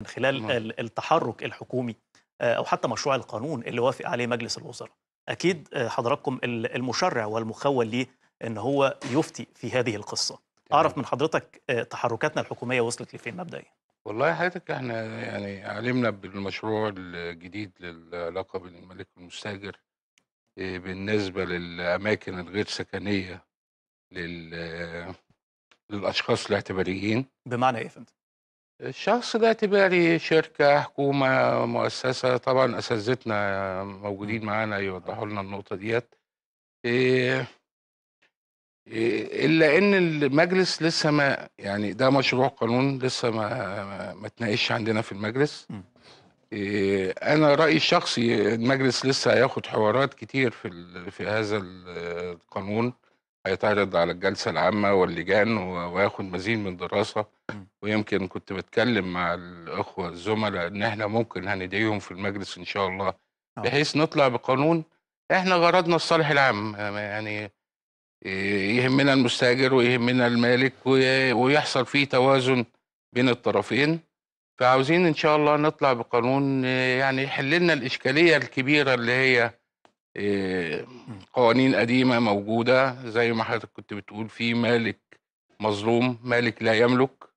من خلال آه. التحرك الحكومي آه، او حتى مشروع القانون اللي وافق عليه مجلس الوزراء اكيد آه، حضراتكم المشرع والمخول ليه ان هو يفتي في هذه القصه اعرف من حضرتك تحركاتنا الحكوميه وصلت لفين مبدئيا والله حضرتك احنا يعني علمنا بالمشروع الجديد للعلاقه بين الملك والمستاجر بالنسبه للاماكن الغير سكنيه لل للاشخاص الاعتباريين بمعنى ايه يا فندم الشخص ده اعتباري شركة حكومة مؤسسة طبعا أساتذتنا موجودين معانا يوضحوا لنا النقطة ديت إيه، إيه، إلا إن المجلس لسه ما يعني ده مشروع قانون لسه ما ما تناقش عندنا في المجلس إيه، أنا رأيي الشخصي المجلس لسه هياخد حوارات كتير في في هذا القانون هيتعرض على الجلسة العامة واللجان وياخد مزيد من دراسة ويمكن كنت بتكلم مع الأخوة الزملاء إن إحنا ممكن هندعيهم في المجلس إن شاء الله آه. بحيث نطلع بقانون إحنا غرضنا الصالح العام يعني يهمنا المستاجر ويهمنا المالك ويحصل فيه توازن بين الطرفين فعاوزين إن شاء الله نطلع بقانون يعني يحل لنا الإشكالية الكبيرة اللي هي قوانين قديمة موجودة زي ما حضرتك كنت بتقول في مالك مظلوم مالك لا يملك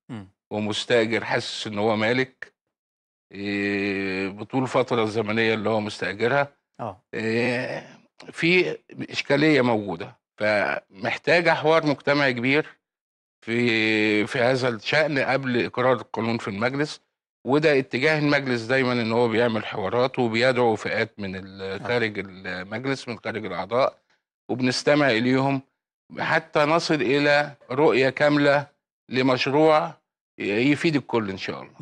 ومستاجر حاسس ان هو مالك إيه، بطول فتره الزمنيه اللي هو مستاجرها اه إيه، في اشكاليه موجوده فمحتاجه حوار مجتمعي كبير في في هذا الشان قبل اقرار القانون في المجلس وده اتجاه المجلس دايما ان هو بيعمل حوارات وبيدعو فئات من آه. خارج المجلس من خارج الاعضاء وبنستمع اليهم حتى نصل الى رؤيه كامله لمشروع يفيد الكل ان شاء الله